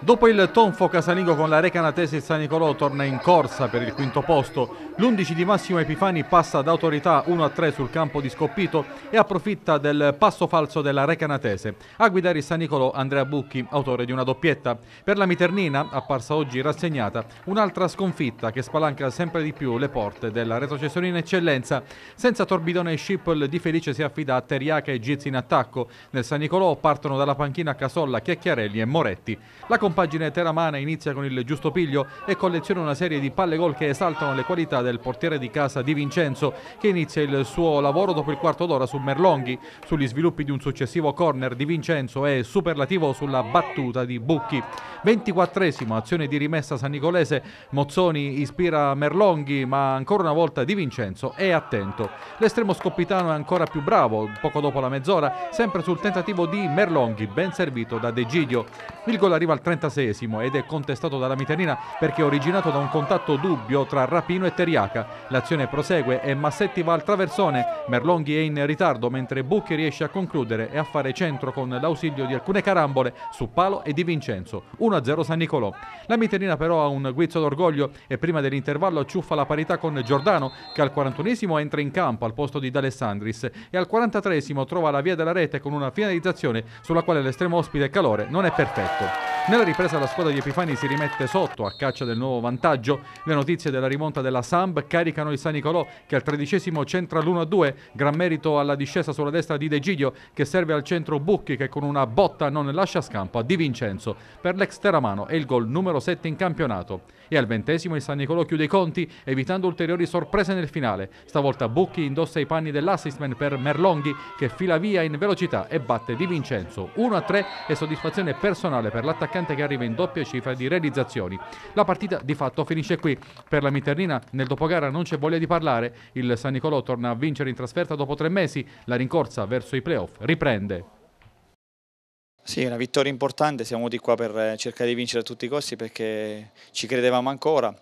Dopo il tonfo casalingo con la Recanatese il San Nicolò torna in corsa per il quinto posto. L'11 di Massimo Epifani passa ad autorità 1-3 sul campo di Scoppito e approfitta del passo falso della Recanatese. A guidare il San Nicolò Andrea Bucchi, autore di una doppietta. Per la Miternina, apparsa oggi rassegnata, un'altra sconfitta che spalanca sempre di più le porte della retrocessione in eccellenza. Senza Torbidone e Schippel di Felice si affida a Teriaca e Gizzi in attacco. Nel San Nicolò partono dalla panchina Casolla, Chiacchiarelli e Moretti. La compagine teramana inizia con il giusto piglio e colleziona una serie di palle gol che esaltano le qualità del portiere di casa Di Vincenzo che inizia il suo lavoro dopo il quarto d'ora su Merlonghi. Sugli sviluppi di un successivo corner Di Vincenzo è superlativo sulla battuta di Bucchi. 24esimo azione di rimessa San Nicolese, Mozzoni ispira Merlonghi ma ancora una volta Di Vincenzo è attento. L'estremo scoppitano è ancora più bravo, poco dopo la mezz'ora, sempre sul tentativo di Merlonghi, ben servito da De Giglio. Il gol arriva al 30 36 ed è contestato dalla Miterina perché originato da un contatto dubbio tra Rapino e Teriaca. L'azione prosegue e Massetti va al traversone, Merlonghi è in ritardo mentre Bucchi riesce a concludere e a fare centro con l'ausilio di alcune carambole su Palo e Di Vincenzo. 1-0 San Nicolò. La Miterina però ha un guizzo d'orgoglio e prima dell'intervallo ciuffa la parità con Giordano che al 41 entra in campo al posto di D'Alessandris e al 43 trova la via della rete con una finalizzazione sulla quale l'estremo ospite Calore non è perfetto. Nella ripresa la squadra di Epifani si rimette sotto a caccia del nuovo vantaggio. Le notizie della rimonta della Samb caricano il San Nicolò che al tredicesimo centra l'1-2, gran merito alla discesa sulla destra di De Giglio che serve al centro Bucchi che con una botta non lascia scampo a Di Vincenzo. Per l'ex Teramano è il gol numero 7 in campionato. E al ventesimo il San Nicolò chiude i conti evitando ulteriori sorprese nel finale. Stavolta Bucchi indossa i panni dell'assistman per Merlonghi che fila via in velocità e batte Di Vincenzo 1-3 e soddisfazione personale per l'attaccante che che arriva in doppia cifra di realizzazioni. La partita di fatto finisce qui. Per la Miternina nel dopogara non c'è voglia di parlare. Il San Nicolò torna a vincere in trasferta dopo tre mesi. La rincorsa verso i playoff riprende. Sì, una vittoria importante, siamo di qua per eh, cercare di vincere a tutti i costi perché ci credevamo ancora.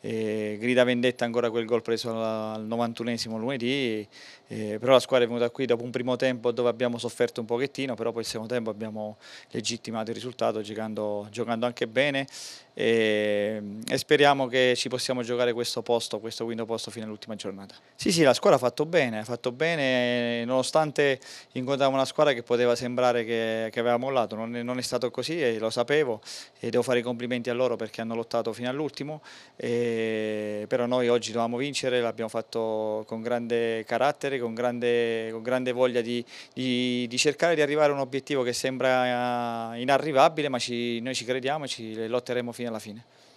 E grida vendetta ancora quel gol preso al 91esimo lunedì, eh, però la squadra è venuta qui dopo un primo tempo dove abbiamo sofferto un pochettino, però poi il secondo tempo abbiamo legittimato il risultato giocando, giocando anche bene e, e, speriamo che ci possiamo giocare questo posto, questo quinto posto fino all'ultima giornata. Sì, sì, la squadra ha fatto bene, ha fatto bene nonostante incontriamo una squadra che poteva sembrare che, che aveva mollato, non è, non è, stato così e eh, lo sapevo e devo fare i complimenti a loro perché hanno lottato fino all'ultimo. E, eh, però noi oggi dovevamo vincere, l'abbiamo fatto con grande carattere, con grande, con grande voglia di, di, di, cercare di arrivare a un obiettivo che sembra inarrivabile, ma ci, noi ci crediamo e ci lotteremo fino alla fine.